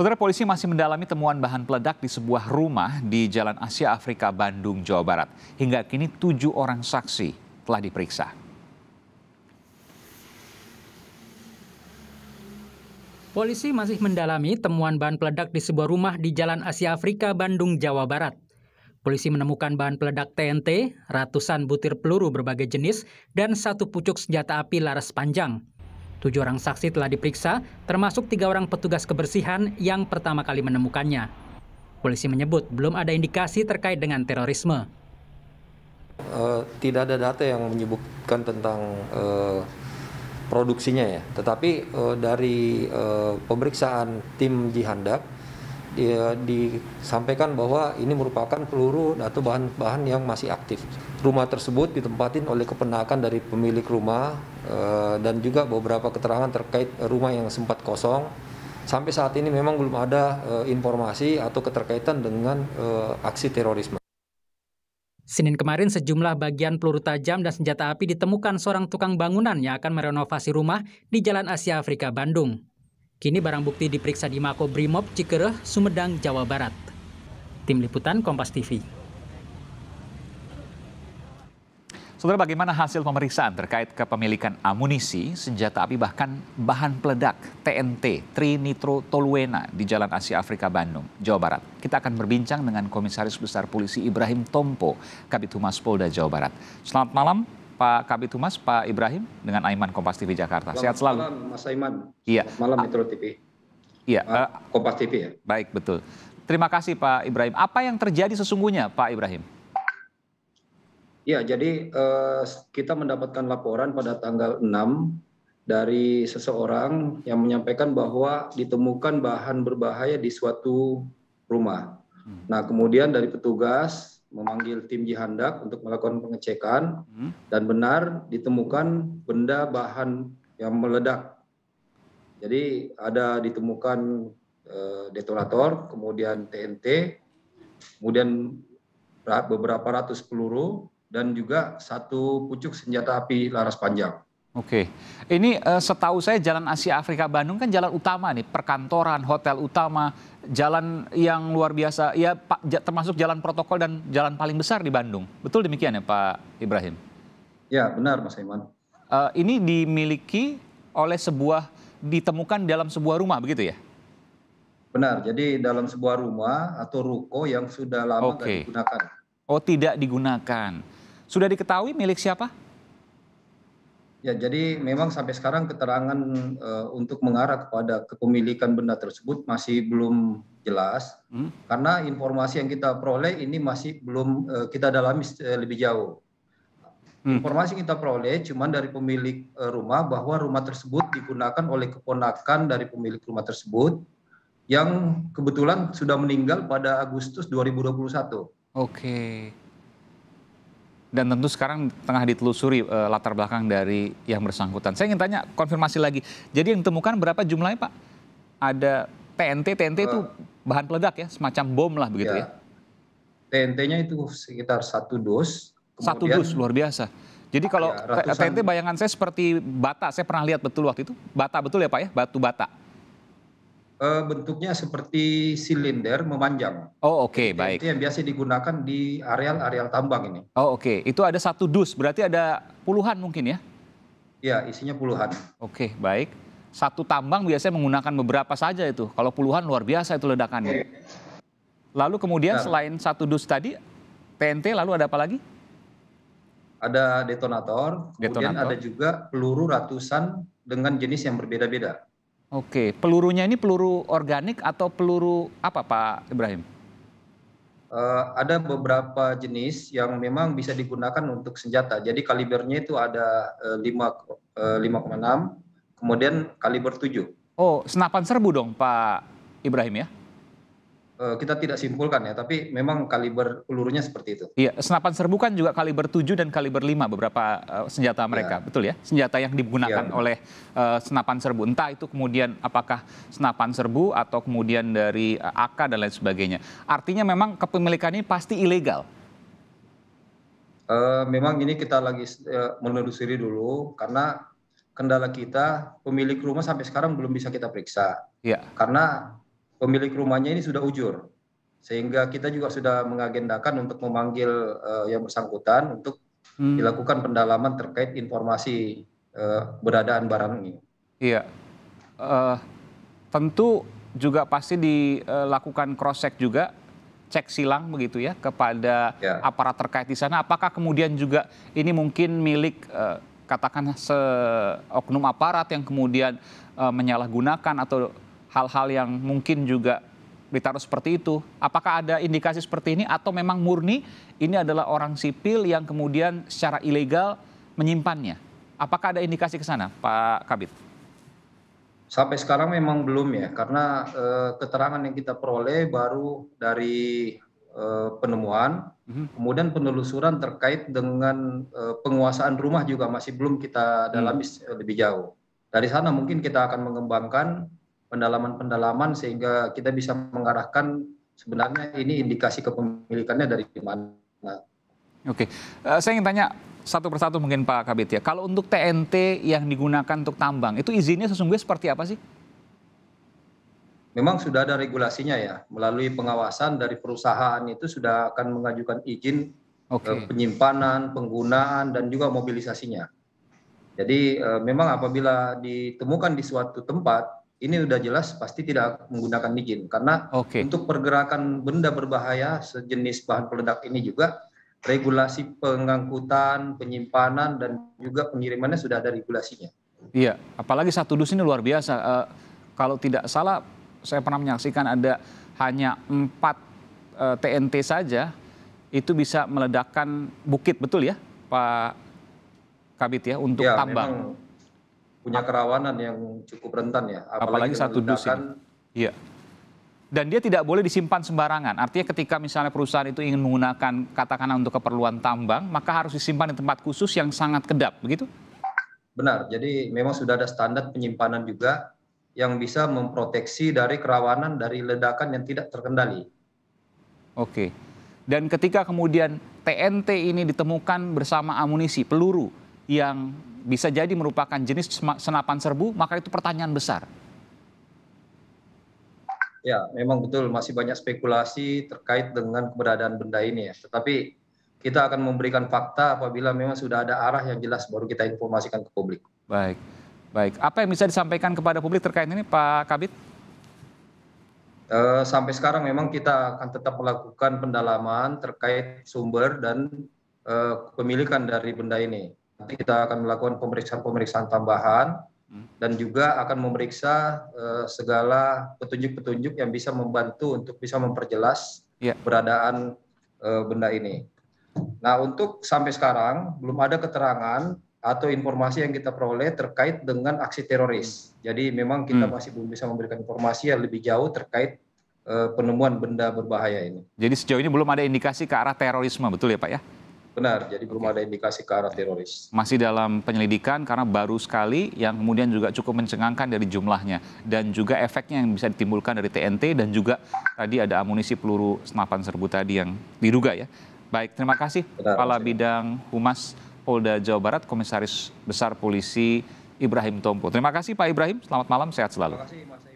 Saudara polisi masih mendalami temuan bahan peledak di sebuah rumah di Jalan Asia Afrika, Bandung, Jawa Barat. Hingga kini tujuh orang saksi telah diperiksa. Polisi masih mendalami temuan bahan peledak di sebuah rumah di Jalan Asia Afrika, Bandung, Jawa Barat. Polisi menemukan bahan peledak TNT, ratusan butir peluru berbagai jenis, dan satu pucuk senjata api laras panjang. Tujuh orang saksi telah diperiksa, termasuk tiga orang petugas kebersihan yang pertama kali menemukannya. Polisi menyebut belum ada indikasi terkait dengan terorisme. Uh, tidak ada data yang menyebutkan tentang uh, produksinya ya, tetapi uh, dari uh, pemeriksaan tim Jihandak, ya, disampaikan bahwa ini merupakan peluru atau bahan-bahan yang masih aktif. Rumah tersebut ditempatin oleh kepenakan dari pemilik rumah eh, dan juga beberapa keterangan terkait rumah yang sempat kosong. Sampai saat ini memang belum ada eh, informasi atau keterkaitan dengan eh, aksi terorisme. Senin kemarin sejumlah bagian peluru tajam dan senjata api ditemukan seorang tukang bangunan yang akan merenovasi rumah di Jalan Asia Afrika Bandung. Kini barang bukti diperiksa di Mako Brimob, Cikereh, Sumedang, Jawa Barat. Tim Liputan Kompas TV. Saudara, bagaimana hasil pemeriksaan terkait kepemilikan amunisi, senjata api, bahkan bahan peledak TNT Trinitro Trinitrotoluena di Jalan Asia Afrika Bandung, Jawa Barat? Kita akan berbincang dengan Komisaris Besar Polisi Ibrahim Tompo, Kabit Humas Polda Jawa Barat. Selamat malam, Pak Kabit Humas Pak Ibrahim dengan Aiman Kompas TV Jakarta. Selamat Sehat selalu. Malam Mas Aiman. Iya. malam Metro TV. Iya. Uh, Kompas TV ya. Baik betul. Terima kasih Pak Ibrahim. Apa yang terjadi sesungguhnya Pak Ibrahim? Ya, jadi uh, kita mendapatkan laporan pada tanggal 6 dari seseorang yang menyampaikan bahwa ditemukan bahan berbahaya di suatu rumah. Hmm. Nah, kemudian dari petugas memanggil tim Jihandak untuk melakukan pengecekan hmm. dan benar ditemukan benda bahan yang meledak. Jadi ada ditemukan uh, eh, detonator, kemudian TNT, kemudian beberapa ratus peluru dan juga satu pucuk senjata api laras panjang. Oke, ini uh, setahu saya Jalan Asia Afrika Bandung kan jalan utama nih, perkantoran, hotel utama, jalan yang luar biasa, ya Pak, termasuk jalan protokol dan jalan paling besar di Bandung. Betul demikian ya Pak Ibrahim? Ya benar Mas Iman. Uh, ini dimiliki oleh sebuah, ditemukan dalam sebuah rumah begitu ya? Benar, jadi dalam sebuah rumah atau ruko yang sudah lama okay. tidak digunakan. Oh tidak digunakan. Sudah diketahui milik siapa? Ya, jadi memang sampai sekarang keterangan uh, untuk mengarah kepada kepemilikan benda tersebut masih belum jelas hmm? karena informasi yang kita peroleh ini masih belum uh, kita dalami uh, lebih jauh. Hmm. Informasi yang kita peroleh cuma dari pemilik uh, rumah bahwa rumah tersebut digunakan oleh keponakan dari pemilik rumah tersebut yang kebetulan sudah meninggal pada Agustus 2021. Oke. Okay dan tentu sekarang tengah ditelusuri e, latar belakang dari yang bersangkutan. Saya ingin tanya konfirmasi lagi. Jadi yang ditemukan berapa jumlahnya Pak? Ada TNT, TNT uh, itu eh. bahan peledak ya, semacam bom lah begitu ya. ya? TNT-nya itu sekitar satu dos. Kemudian, satu dos luar biasa. Jadi kalau ya, ratusan, TNT bayangan saya seperti bata, saya pernah lihat betul waktu itu. Bata betul ya Pak ya, batu bata. Eh, bentuknya seperti silinder memanjang. Oh oke okay, baik. Itu yang biasa digunakan di areal-areal tambang ini. Oh oke okay. itu ada satu dus berarti ada puluhan mungkin ya? Ya isinya puluhan. Oke okay, baik. Satu tambang biasanya menggunakan beberapa saja itu. Kalau puluhan luar biasa itu ledakannya. Okay. Lalu kemudian nah. selain satu dus tadi TNT lalu ada apa lagi? ada detonator, kemudian ada juga peluru ratusan dengan jenis yang berbeda-beda. Oke, pelurunya ini peluru organik atau peluru apa Pak Ibrahim? Uh, ada beberapa jenis yang memang bisa digunakan untuk senjata. Jadi kalibernya itu ada uh, 5,6, uh, kemudian kaliber 7. Oh, senapan serbu dong Pak Ibrahim ya? Eh, kita tidak simpulkan ya, tapi memang kaliber pelurunya seperti itu. Iya, senapan serbu kan juga kaliber 7 dan kaliber 5 beberapa uh, senjata iya. mereka, ya. betul ya? Senjata yang digunakan ya. oleh uh, senapan serbu. Entah itu kemudian apakah senapan serbu atau kemudian dari uh, AK dan lain sebagainya. Artinya memang kepemilikan ini pasti ilegal. Uh, memang ini kita lagi uh, menelusuri dulu karena kendala kita pemilik rumah sampai sekarang belum bisa kita periksa. Ya. Karena pemilik rumahnya ini sudah ujur. Sehingga kita juga sudah mengagendakan untuk memanggil uh, yang bersangkutan untuk hmm. dilakukan pendalaman terkait informasi uh, eh, beradaan barang ini. Iya. Uh, tentu juga pasti dilakukan cross check juga cek silang begitu ya kepada ya. aparat terkait di sana apakah kemudian juga ini mungkin milik uh, katakan seoknum aparat yang kemudian uh, menyalahgunakan atau hal-hal yang mungkin juga ditaruh seperti itu. Apakah ada indikasi seperti ini atau memang murni ini adalah orang sipil yang kemudian secara ilegal menyimpannya? Apakah ada indikasi ke sana, Pak Kabit? Sampai sekarang memang belum ya, karena e, keterangan yang kita peroleh baru dari e, penemuan, mhm. kemudian penelusuran terkait dengan e, penguasaan rumah juga masih belum kita mhm. dalami mm. lebih jauh. Dari sana mungkin kita akan mengembangkan pendalaman-pendalaman sehingga kita bisa mengarahkan sebenarnya ini indikasi kepemilikannya dari mana. Oke, uh, saya ingin tanya satu persatu mungkin Pak Kabit ya. Kalau untuk TNT yang digunakan untuk tambang, itu izinnya sesungguhnya seperti apa sih? Memang sudah ada regulasinya ya, melalui pengawasan dari perusahaan itu sudah akan mengajukan izin okay. Eh, penyimpanan, penggunaan, dan juga mobilisasinya. Jadi eh, memang apabila ditemukan di suatu tempat ini sudah jelas pasti tidak menggunakan izin karena okay. untuk pergerakan benda berbahaya sejenis bahan peledak ini juga regulasi pengangkutan, penyimpanan dan juga pengirimannya sudah ada regulasinya. Iya, apalagi satu dus ini luar biasa. E, kalau tidak salah saya pernah menyaksikan ada hanya empat e, eh, TNT saja itu bisa meledakkan bukit betul ya, Pak Kabit ya untuk ya, tambang. Memang punya kerawanan yang cukup rentan ya. Apalagi, apalagi satu dus ya. Iya. Dan dia tidak boleh disimpan sembarangan. Artinya ketika misalnya perusahaan itu ingin menggunakan katakanlah untuk keperluan tambang, maka harus disimpan di tempat khusus yang sangat kedap, begitu? Benar. Jadi memang sudah ada standar penyimpanan juga yang bisa memproteksi dari kerawanan dari ledakan yang tidak terkendali. Oke. Dan ketika kemudian TNT ini ditemukan bersama amunisi peluru yang bisa jadi merupakan jenis senapan serbu, maka itu pertanyaan besar. Ya, memang betul masih banyak spekulasi terkait dengan keberadaan benda ini ya. Tetapi kita akan memberikan fakta apabila memang sudah ada arah yang jelas baru kita informasikan ke publik. Baik. Baik, apa yang bisa disampaikan kepada publik terkait ini Pak Kabit? Eh, sampai sekarang memang kita akan tetap melakukan pendalaman terkait sumber dan uh, eh, pemilikan dari benda ini. Nanti kita akan melakukan pemeriksaan-pemeriksaan tambahan hmm. dan juga akan memeriksa uh, segala petunjuk-petunjuk yang bisa membantu untuk bisa memperjelas yeah. keberadaan uh, benda ini. Nah, untuk sampai sekarang belum ada keterangan atau informasi yang kita peroleh terkait dengan aksi teroris. Hmm. Jadi memang kita hmm. masih belum bisa memberikan informasi yang lebih jauh terkait uh, penemuan benda berbahaya ini. Jadi sejauh ini belum ada indikasi ke arah terorisme, betul ya, Pak ya? Benar, jadi belum ada indikasi ke arah teroris. Masih dalam penyelidikan karena baru sekali yang kemudian juga cukup mencengangkan dari jumlahnya dan juga efeknya yang bisa ditimbulkan dari TNT dan juga tadi ada amunisi peluru senapan serbu tadi yang diduga ya. Baik, terima kasih Benar, Kepala masalah. Bidang Humas Polda Jawa Barat Komisaris Besar Polisi Ibrahim Tompo. Terima kasih Pak Ibrahim, selamat malam, sehat selalu. Terima kasih